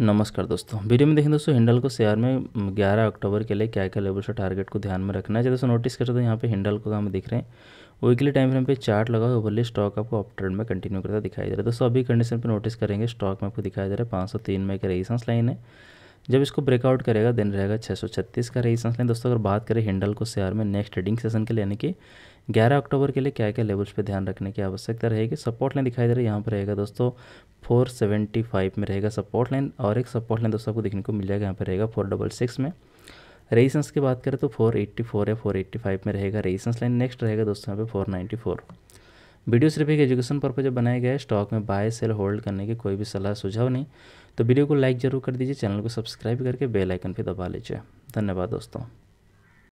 नमस्कार दोस्तों वीडियो में देखें दोस्तों हिंडल को शेयर में 11 अक्टूबर के लिए क्या क्या लेवल से टारगेट को ध्यान में रखना है जैसे दोस्तों नोटिस करते तो यहाँ पे हिंडल को हम दिख रहे हैं वीकली टाइम फ्रेम पे चार्ट लगा हुआ ओवरली स्टॉक आपको अप ट्रेंड में कंटिन्यू करता दिखाई दे रहा है दोस्तों अभी कंडीशन पर नोटिस करेंगे स्टॉक में आपको दिखाई दे रहा है पाँच सौ तीन में एक रेजिस्टेंस लाइन है जब इसको ब्रेकआउट करेगा देन रहेगा छः सौ छत्तीस का रेजिस्टेंस लाइन दोस्तों अगर बात करें हिंडल को शेयर में नेक्स्ट ट्रेडिंग सेशन के लिए यानी कि 11 अक्टूबर के लिए क्या क्या लेवल्स पे ध्यान रखने की आवश्यकता रहेगी सपोर्ट लाइन दिखाई दे रही है यहाँ पर रहेगा दोस्तों 475 में रहेगा सपोर्ट लाइन और एक सपोर्ट लाइन दोस्तों आपको देखने को मिल जाएगा यहाँ पर रहेगा फोर में रेजिस्टेंस की बात करें तो 484 या फोर में रहेगा रेजिस्टेंस लाइन नेक्स्ट रहेगा दोस्तों यहाँ पे 494 वीडियो सिर्फ एक एजुकेशन पर्पज बनाया गया है स्टॉक में बाय सेल होल्ड करने की कोई भी सलाह सुझाव नहीं तो वीडियो को लाइक जरूर कर दीजिए चैनल को सब्सक्राइब करके बेल आइकन पर दबा लीजिए धन्यवाद दोस्तों